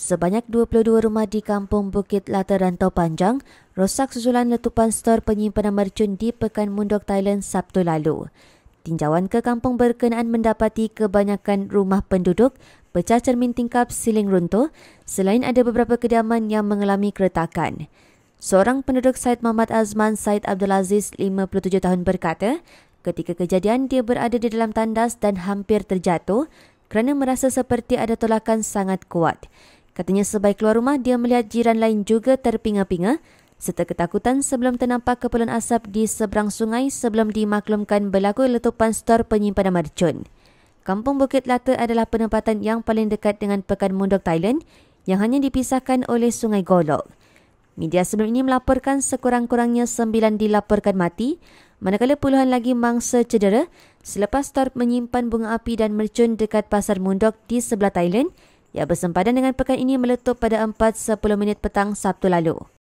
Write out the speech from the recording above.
Sebanyak 22 rumah di Kampung Bukit Lata Rantau Panjang rosak susulan letupan stor penyimpanan mercun di Pekan Mundok Thailand Sabtu lalu. Tinjauan ke kampung berkenaan mendapati kebanyakan rumah penduduk pecah cermin tingkap siling runtuh selain ada beberapa kediaman yang mengalami keretakan. Seorang penduduk Said Muhammad Azman Said Abdul Aziz, 57 tahun berkata, ketika kejadian dia berada di dalam tandas dan hampir terjatuh kerana merasa seperti ada tolakan sangat kuat. Katanya sebaik keluar rumah, dia melihat jiran lain juga terpinga-pinga serta ketakutan sebelum ternampak kepulan asap di seberang sungai sebelum dimaklumkan berlaku letupan stor penyimpanan mercun. Kampung Bukit Lata adalah penempatan yang paling dekat dengan Pekan Mundok Thailand yang hanya dipisahkan oleh Sungai Golok. Media sebelum ini melaporkan sekurang-kurangnya sembilan dilaporkan mati, manakala puluhan lagi mangsa cedera selepas stor menyimpan bunga api dan mercun dekat Pasar Mundok di sebelah Thailand yang bersempadan dengan pekan ini meletup pada 4.10 minit petang Sabtu lalu.